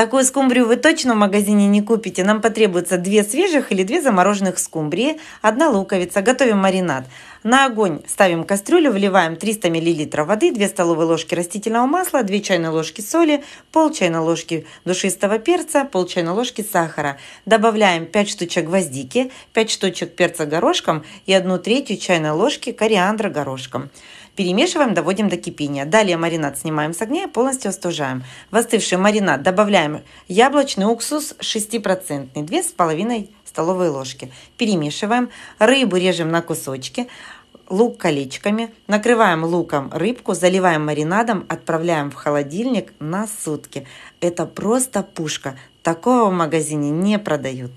Такую скумбрию вы точно в магазине не купите. Нам потребуется две свежих или две замороженных скумбрии, одна луковица. Готовим маринад. На огонь ставим кастрюлю, вливаем 300 мл воды, 2 столовые ложки растительного масла, 2 чайные ложки соли, пол чайной ложки душистого перца, пол чайной ложки сахара. Добавляем 5 штучек гвоздики, 5 штучек перца горошком и 1 третью чайной ложки кориандра горошком. Перемешиваем, доводим до кипения. Далее маринад снимаем с огня и полностью остужаем. В остывший маринад добавляем яблочный уксус 6%, 2,5 столовые ложки. Перемешиваем. Рыбу режем на кусочки. Лук колечками. Накрываем луком рыбку, заливаем маринадом, отправляем в холодильник на сутки. Это просто пушка. Такого в магазине не продают.